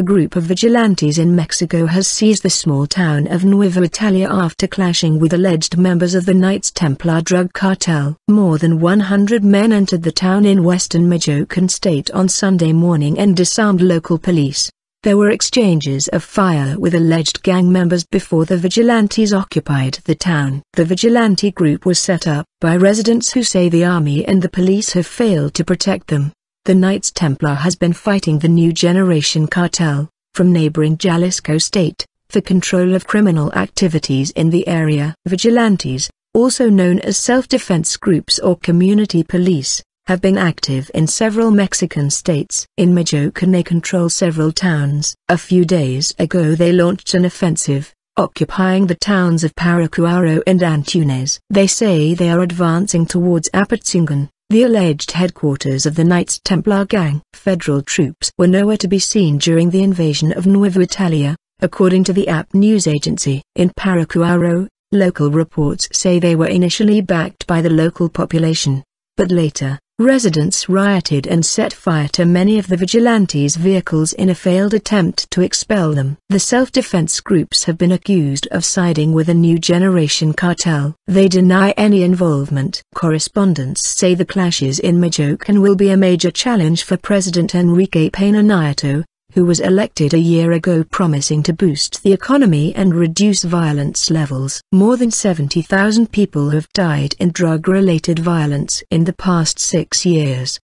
A group of vigilantes in Mexico has seized the small town of Nueva Italia after clashing with alleged members of the Knights Templar drug cartel. More than 100 men entered the town in western Michoacan state on Sunday morning and disarmed local police. There were exchanges of fire with alleged gang members before the vigilantes occupied the town. The vigilante group was set up by residents who say the army and the police have failed to protect them. The Knights Templar has been fighting the New Generation cartel, from neighboring Jalisco State, for control of criminal activities in the area. Vigilantes, also known as self-defense groups or community police, have been active in several Mexican states. In Majocan they control several towns. A few days ago they launched an offensive, occupying the towns of Paracuaro and Antunes. They say they are advancing towards Apatzingan, the alleged headquarters of the Knights Templar gang. Federal troops were nowhere to be seen during the invasion of Nueva Italia, according to the AP news agency. In Paracuaro, local reports say they were initially backed by the local population, but later, Residents rioted and set fire to many of the vigilantes' vehicles in a failed attempt to expel them. The self-defense groups have been accused of siding with a new generation cartel. They deny any involvement. Correspondents say the clashes in Majokan will be a major challenge for President Enrique Pena Nieto, who was elected a year ago promising to boost the economy and reduce violence levels. More than 70,000 people have died in drug-related violence in the past six years,